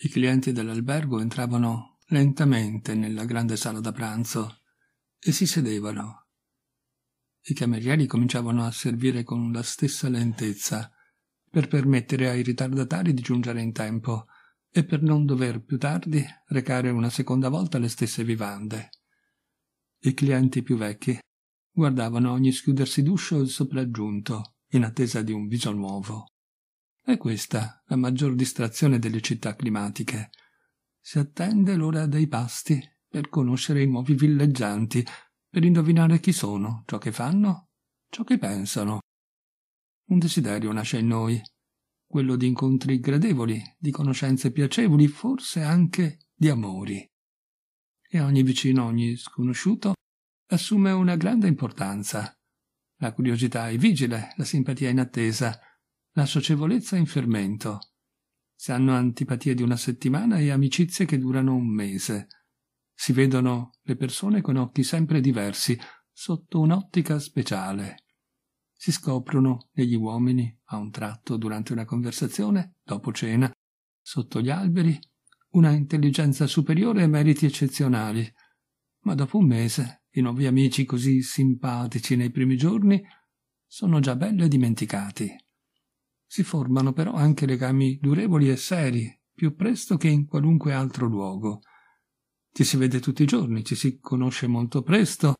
I clienti dell'albergo entravano lentamente nella grande sala da pranzo e si sedevano. I camerieri cominciavano a servire con la stessa lentezza, per permettere ai ritardatari di giungere in tempo e per non dover più tardi recare una seconda volta le stesse vivande. I clienti più vecchi guardavano ogni schiudersi d'uscio il sopraggiunto, in attesa di un viso nuovo. È questa la maggior distrazione delle città climatiche. Si attende l'ora dei pasti per conoscere i nuovi villeggianti, per indovinare chi sono, ciò che fanno, ciò che pensano. Un desiderio nasce in noi, quello di incontri gradevoli, di conoscenze piacevoli, forse anche di amori. E ogni vicino, ogni sconosciuto, assume una grande importanza. La curiosità è vigile, la simpatia è in attesa, la socievolezza in fermento. Si hanno antipatie di una settimana e amicizie che durano un mese. Si vedono le persone con occhi sempre diversi, sotto un'ottica speciale. Si scoprono negli uomini a un tratto durante una conversazione, dopo cena, sotto gli alberi, una intelligenza superiore e meriti eccezionali. Ma dopo un mese i nuovi amici così simpatici nei primi giorni sono già belle dimenticati. Si formano però anche legami durevoli e seri, più presto che in qualunque altro luogo. Ci si vede tutti i giorni, ci si conosce molto presto,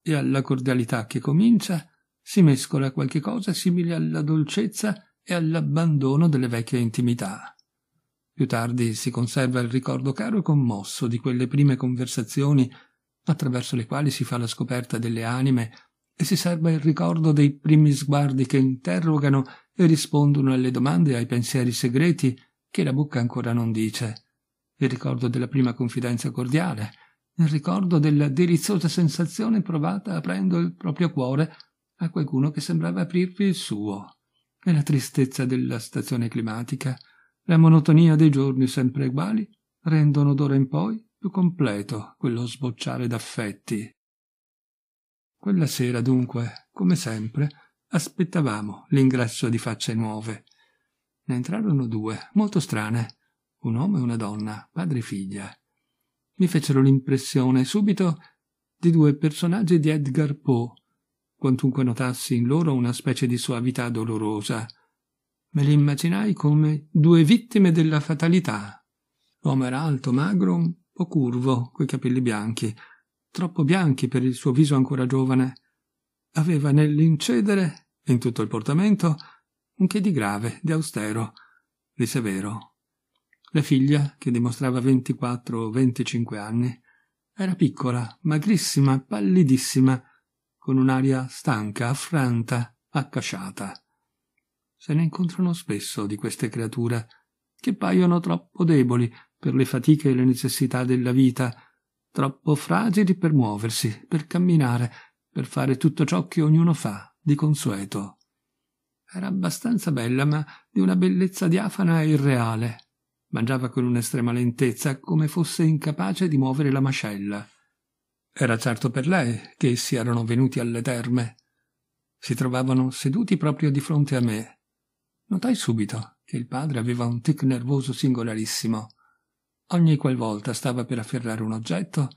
e alla cordialità che comincia si mescola qualche cosa simile alla dolcezza e all'abbandono delle vecchie intimità. Più tardi si conserva il ricordo caro e commosso di quelle prime conversazioni attraverso le quali si fa la scoperta delle anime e si serva il ricordo dei primi sguardi che interrogano e rispondono alle domande e ai pensieri segreti che la bocca ancora non dice, il ricordo della prima confidenza cordiale, il ricordo della deliziosa sensazione provata aprendo il proprio cuore a qualcuno che sembrava aprirvi il suo, e la tristezza della stazione climatica, la monotonia dei giorni sempre uguali rendono d'ora in poi più completo quello sbocciare d'affetti quella sera, dunque, come sempre, aspettavamo l'ingresso di facce nuove. Ne entrarono due, molto strane, un uomo e una donna, padre e figlia. Mi fecero l'impressione subito di due personaggi di Edgar Poe, quantunque notassi in loro una specie di suavità dolorosa. Me li immaginai come due vittime della fatalità. L'uomo era alto, magro, un po' curvo, coi capelli bianchi, troppo bianchi per il suo viso ancora giovane. Aveva nell'incedere, in tutto il portamento, un che di grave, di austero, di severo. La figlia, che dimostrava ventiquattro o venticinque anni, era piccola, magrissima, pallidissima, con un'aria stanca, affranta, accasciata. Se ne incontrano spesso di queste creature, che paiono troppo deboli per le fatiche e le necessità della vita, troppo fragili per muoversi, per camminare, per fare tutto ciò che ognuno fa, di consueto. Era abbastanza bella, ma di una bellezza diafana e irreale. Mangiava con un'estrema lentezza, come fosse incapace di muovere la mascella. Era certo per lei che essi erano venuti alle terme. Si trovavano seduti proprio di fronte a me. Notai subito che il padre aveva un tic nervoso singolarissimo. Ogni qualvolta stava per afferrare un oggetto,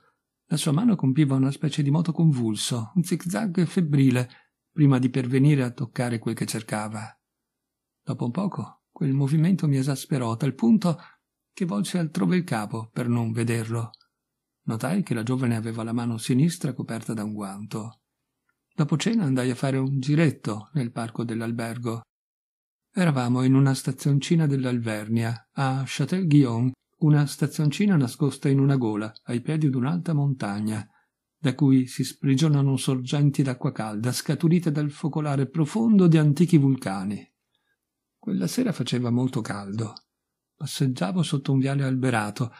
la sua mano compiva una specie di moto convulso, un zigzag febbrile, prima di pervenire a toccare quel che cercava. Dopo un poco, quel movimento mi esasperò a tal punto che volse altrove il capo per non vederlo. Notai che la giovane aveva la mano sinistra coperta da un guanto. Dopo cena andai a fare un giretto nel parco dell'albergo. Eravamo in una stazioncina dell'Alvernia, a Châtel-Guillaume, una stazioncina nascosta in una gola, ai piedi di un'alta montagna, da cui si sprigionano sorgenti d'acqua calda, scaturite dal focolare profondo di antichi vulcani. Quella sera faceva molto caldo. Passeggiavo sotto un viale alberato,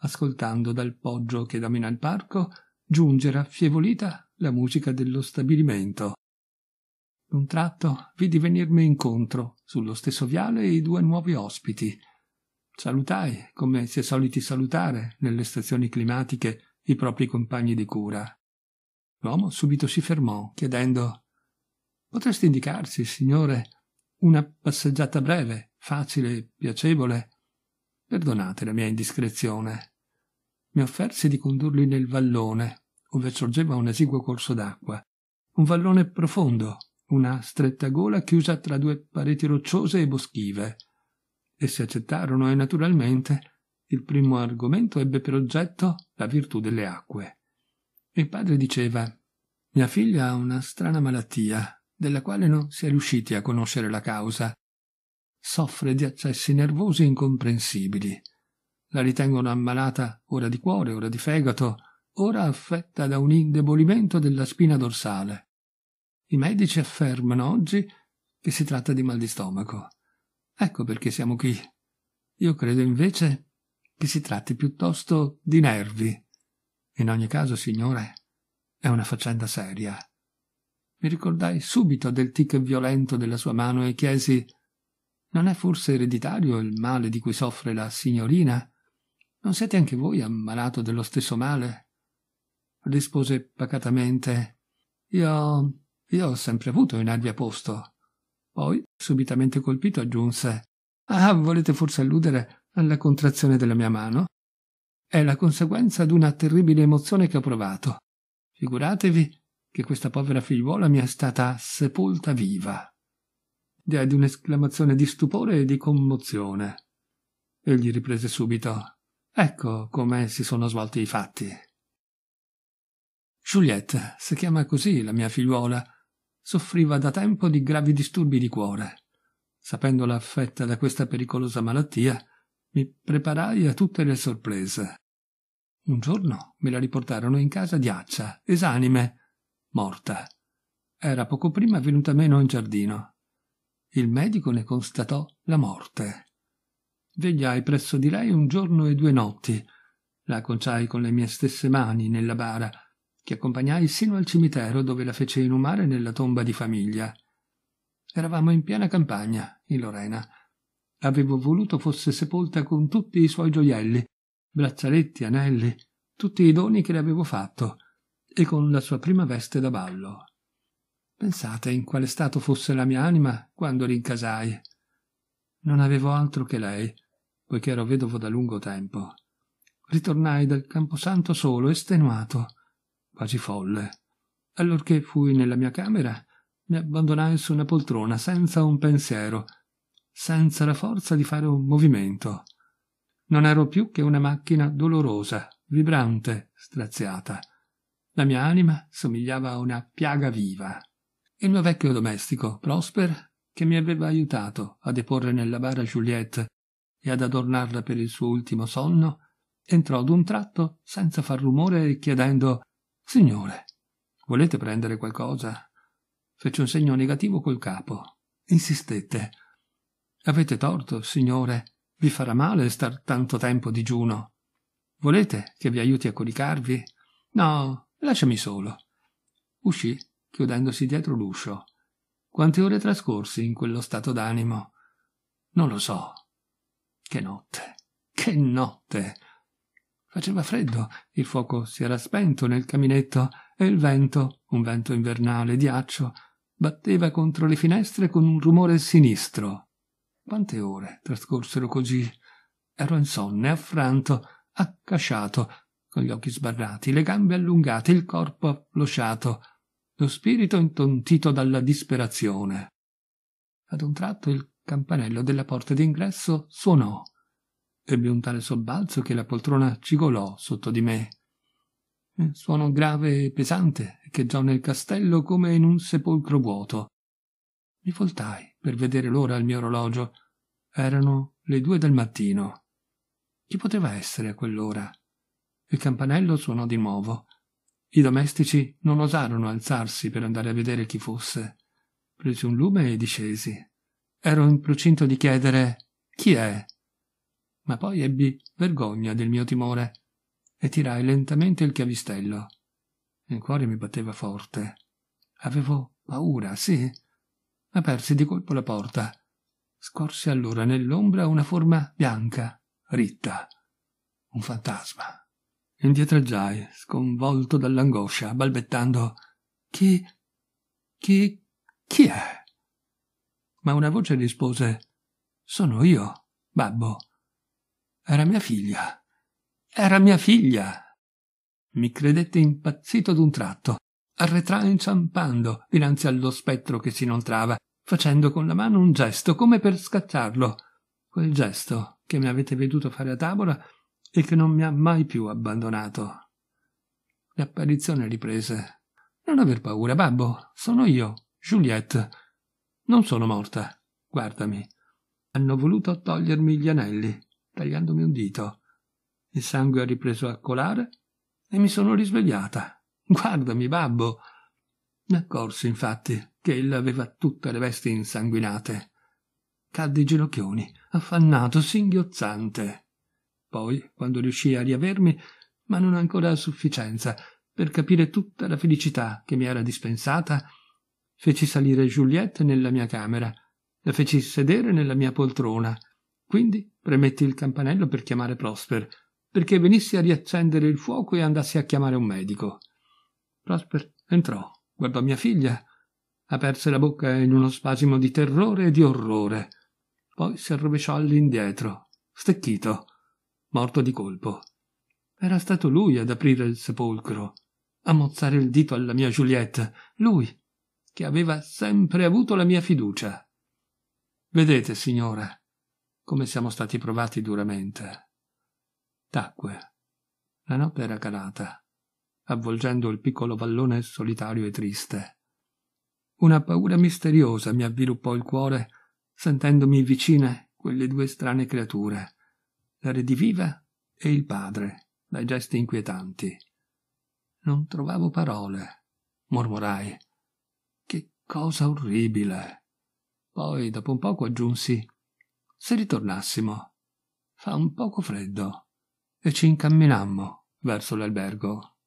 ascoltando dal poggio che domina il parco giungere affievolita la musica dello stabilimento. D'un tratto vidi venirmi incontro, sullo stesso viale, i due nuovi ospiti, Salutai, come si è soliti salutare nelle stazioni climatiche, i propri compagni di cura. L'uomo subito si fermò, chiedendo Potresti indicarci, signore, una passeggiata breve, facile e piacevole? Perdonate la mia indiscrezione. Mi offersi di condurli nel vallone, ove sorgeva un esiguo corso d'acqua. Un vallone profondo, una stretta gola chiusa tra due pareti rocciose e boschive. Essi accettarono e naturalmente il primo argomento ebbe per oggetto la virtù delle acque. Il padre diceva Mia figlia ha una strana malattia, della quale non si è riusciti a conoscere la causa. Soffre di accessi nervosi incomprensibili. La ritengono ammalata ora di cuore, ora di fegato, ora affetta da un indebolimento della spina dorsale. I medici affermano oggi che si tratta di mal di stomaco. Ecco perché siamo qui. Io credo invece che si tratti piuttosto di nervi. In ogni caso, signore, è una faccenda seria. Mi ricordai subito del tic violento della sua mano e chiesi Non è forse ereditario il male di cui soffre la signorina? Non siete anche voi ammalato dello stesso male? rispose pacatamente. Io. io ho sempre avuto i nervi a posto. Poi, subitamente colpito, aggiunse Ah, volete forse alludere alla contrazione della mia mano? È la conseguenza d'una terribile emozione che ho provato. Figuratevi che questa povera figliuola mi è stata sepolta viva. Diede un'esclamazione di stupore e di commozione. Egli riprese subito. Ecco come si sono svolti i fatti. Juliette si chiama così la mia figliuola, soffriva da tempo di gravi disturbi di cuore. Sapendola affetta da questa pericolosa malattia, mi preparai a tutte le sorprese. Un giorno me la riportarono in casa di Accia, esanime, morta. Era poco prima venuta meno in giardino. Il medico ne constatò la morte. Vegliai presso di lei un giorno e due notti. La conciai con le mie stesse mani nella bara che accompagnai sino al cimitero dove la fece inumare nella tomba di famiglia. Eravamo in piena campagna, in Lorena. Avevo voluto fosse sepolta con tutti i suoi gioielli, braccialetti, anelli, tutti i doni che le avevo fatto, e con la sua prima veste da ballo. Pensate in quale stato fosse la mia anima quando rincasai. Non avevo altro che lei, poiché ero vedovo da lungo tempo. Ritornai dal camposanto solo, estenuato, quasi folle. Allorché fui nella mia camera, mi abbandonai su una poltrona senza un pensiero, senza la forza di fare un movimento. Non ero più che una macchina dolorosa, vibrante, straziata. La mia anima somigliava a una piaga viva. Il mio vecchio domestico, Prosper, che mi aveva aiutato a deporre nella bara Juliette e ad adornarla per il suo ultimo sonno, entrò d'un tratto senza far rumore chiedendo Signore, volete prendere qualcosa? Fece un segno negativo col capo. Insistette. Avete torto, signore. Vi farà male star tanto tempo digiuno. Volete che vi aiuti a coricarvi? No, lasciami solo. Uscì, chiudendosi dietro l'uscio. Quante ore trascorsi in quello stato d'animo? Non lo so. Che notte, che notte! Faceva freddo, il fuoco si era spento nel caminetto e il vento, un vento invernale di accio, batteva contro le finestre con un rumore sinistro. Quante ore trascorsero così? Ero insonne, affranto, accasciato, con gli occhi sbarrati, le gambe allungate, il corpo afflosciato, lo spirito intontito dalla disperazione. Ad un tratto il campanello della porta d'ingresso suonò. Ebbe un tale sobbalzo che la poltrona cigolò sotto di me. Il eh, suono grave e pesante echeggiò nel castello come in un sepolcro vuoto. Mi voltai per vedere l'ora al mio orologio. Erano le due del mattino. Chi poteva essere a quell'ora? Il campanello suonò di nuovo. I domestici non osarono alzarsi per andare a vedere chi fosse. Presi un lume e discesi. Ero in procinto di chiedere chi è ma poi ebbi vergogna del mio timore e tirai lentamente il chiavistello. Il cuore mi batteva forte. Avevo paura, sì. Apersi di colpo la porta. Scorsi allora nell'ombra una forma bianca, ritta. Un fantasma. Indietreggiai, sconvolto dall'angoscia, balbettando Chi... chi... chi è? Ma una voce rispose Sono io, babbo. Era mia figlia. Era mia figlia. Mi credette impazzito d'un tratto. Arretrà inciampando dinanzi allo spettro che si inoltrava, facendo con la mano un gesto come per scacciarlo. Quel gesto che mi avete veduto fare a tavola e che non mi ha mai più abbandonato. L'apparizione riprese. Non aver paura, babbo. Sono io, Juliette. Non sono morta. Guardami. Hanno voluto togliermi gli anelli tagliandomi un dito. Il sangue ha ripreso a colare e mi sono risvegliata. Guardami, babbo! Mi accorsi, infatti, che ella aveva tutte le vesti insanguinate. Caddi ginocchioni, affannato, singhiozzante. Poi, quando riuscii a riavermi, ma non ancora a sufficienza, per capire tutta la felicità che mi era dispensata, feci salire Juliette nella mia camera, la feci sedere nella mia poltrona, quindi premetti il campanello per chiamare Prosper, perché venisse a riaccendere il fuoco e andasse a chiamare un medico. Prosper entrò, guardò mia figlia, aperse la bocca in uno spasimo di terrore e di orrore. Poi si arrovesciò all'indietro, stecchito, morto di colpo. Era stato lui ad aprire il sepolcro, a mozzare il dito alla mia Juliette, lui che aveva sempre avuto la mia fiducia. Vedete, signora, come siamo stati provati duramente. Tacque. La notte era calata, avvolgendo il piccolo vallone solitario e triste. Una paura misteriosa mi avviluppò il cuore, sentendomi vicine quelle due strane creature, la rediviva e il padre, dai gesti inquietanti. Non trovavo parole, mormorai. Che cosa orribile. Poi, dopo un poco, aggiunsi se ritornassimo. Fa un poco freddo e ci incamminammo verso l'albergo.